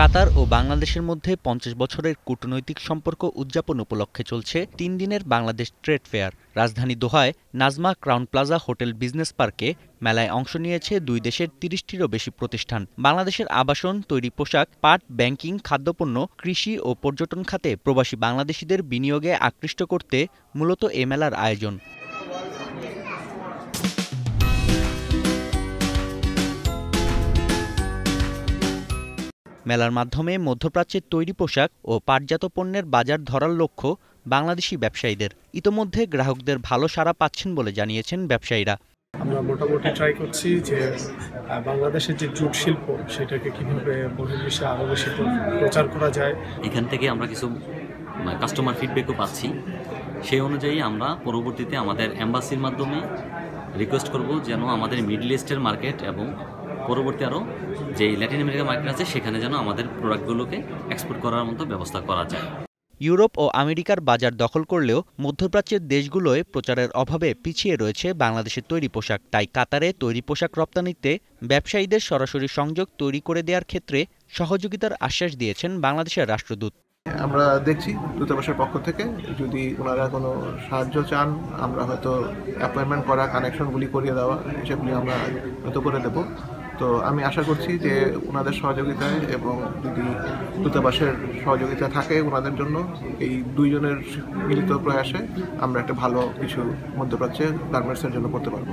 কাতার ও বাংলাদেশের মধ্যে পঞ্চাশ বছরের কূটনৈতিক সম্পর্ক উদযাপন উপলক্ষে চলছে তিন দিনের বাংলাদেশ ট্রেড ফেয়ার রাজধানী দোহায় নাজমা ক্রাউন প্লাজা হোটেল বিজনেস পার্কে মেলায় অংশ নিয়েছে দুই দেশের তিরিশটিরও বেশি প্রতিষ্ঠান বাংলাদেশের আবাসন তৈরি পোশাক পাট ব্যাংকিং খাদ্যপণ্য কৃষি ও পর্যটন খাতে প্রবাসী বাংলাদেশিদের বিনিয়োগে আকৃষ্ট করতে মূলত এ মেলার আয়োজন মেলার মাধ্যমে মধ্যপ্রাচ্যের তৈরি পোশাক ও পাটজাত পণ্যের বাজার ধরার লক্ষ্য বাংলাদেশি ব্যবসায়ীদের ইতোমধ্যে গ্রাহকদের ভালো সাড়া পাচ্ছেন বলে জানিয়েছেন ব্যবসায়ীরা আমরা মোটামুটি ট্রাই করছি যে বাংলাদেশের যে জুট শিল্প সেটাকে কীভাবে বহির্বিশ্বে আরও বেশি প্রচার করা যায় এখান থেকে আমরা কিছু কাস্টমার ফিডব্যাকও পাচ্ছি সেই অনুযায়ী আমরা পরবর্তীতে আমাদের অ্যাম্বাসির মাধ্যমে রিকোয়েস্ট করব যেন আমাদের মিডল ইস্টের মার্কেট এবং পরবর্তী আরও যে ল্যাটিন আমেরিকা মার্কেট আছে সেখানে যেন আমাদের প্রোডাক্টগুলোকে এক্সপোর্ট করার মতো ব্যবস্থা করা যায় ইউরোপ ও আমেরিকার বাজার দখল করলেও মধ্যপ্রাচ্যের দেশগুলোয় প্রচারের অভাবে পিছিয়ে রয়েছে বাংলাদেশের তৈরি পোশাক তাই কাতারে তৈরি পোশাক রপ্তানিতে ব্যবসায়ীদের সরাসরি সংযোগ তৈরি করে দেওয়ার ক্ষেত্রে সহযোগিতার আশ্বাস দিয়েছেন বাংলাদেশের রাষ্ট্রদূত আমরা দেখছি দূতাবাসের পক্ষ থেকে যদি ওনারা কোনো সাহায্য চান আমরা হয়তো অ্যাপয়েন্টমেন্ট করা কানেকশনগুলি করিয়ে দেওয়া সেগুলি আমরা হয়তো করে দেবো তো আমি আশা করছি যে ওনাদের সহযোগিতায় এবং যদি দূতাবাসের সহযোগিতা থাকে ওনাদের জন্য এই দুইজনের মিলিত প্রয়াসে আমরা একটা ভালো কিছু মধ্যপ্রাচ্যে গার্মেন্টসের জন্য করতে পারবো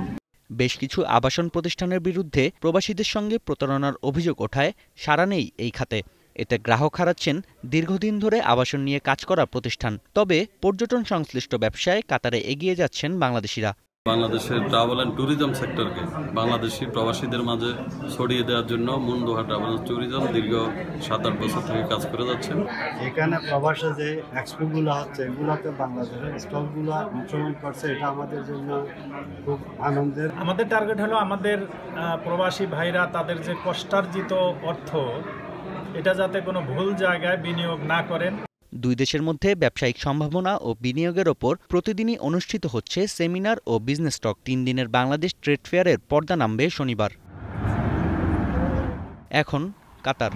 বেশ কিছু আবাসন প্রতিষ্ঠানের বিরুদ্ধে প্রবাসীদের সঙ্গে প্রতারণার অভিযোগ ওঠায় সারা নেই এই খাতে এতে গ্রাহক হারাচ্ছেন দীর্ঘদিন ধরে আবাসন নিয়ে কাজ করা প্রতিষ্ঠান তবে পর্যটন সংশ্লিষ্ট ব্যবসায় কাতারে এগিয়ে যাচ্ছেন বাংলাদেশিরা বাংলাদেশের ট্রাভেল অ্যান্ড ট্যুরিজম সেক্টরকে বাংলাদেশি প্রবাসীদের মাঝে ছড়িয়ে দেওয়ার জন্য মুন্ডোহা ট্রাভেল ট্যুরিজম দীর্ঘ সাত আট বছর থেকে কাজ করে যাচ্ছে এখানে প্রবাসে যে এক্সপোগুলো হচ্ছে এগুলোতে বাংলাদেশের স্টলগুলো অংশগ্রহণ করছে এটা আমাদের জন্য খুব আনন্দের আমাদের টার্গেট হলো আমাদের প্রবাসী ভাইরা তাদের যে কষ্টার্জিত অর্থ এটা যাতে কোনো ভুল জায়গায় বিনিয়োগ না করেন দুই দেশের মধ্যে ব্যবসায়িক সম্ভাবনা ও বিনিয়োগের ওপর প্রতিদিনই অনুষ্ঠিত হচ্ছে সেমিনার ও বিজনেস টক তিন দিনের বাংলাদেশ ট্রেড ফেয়ারের পর্দা নামবে শনিবার এখন কাতার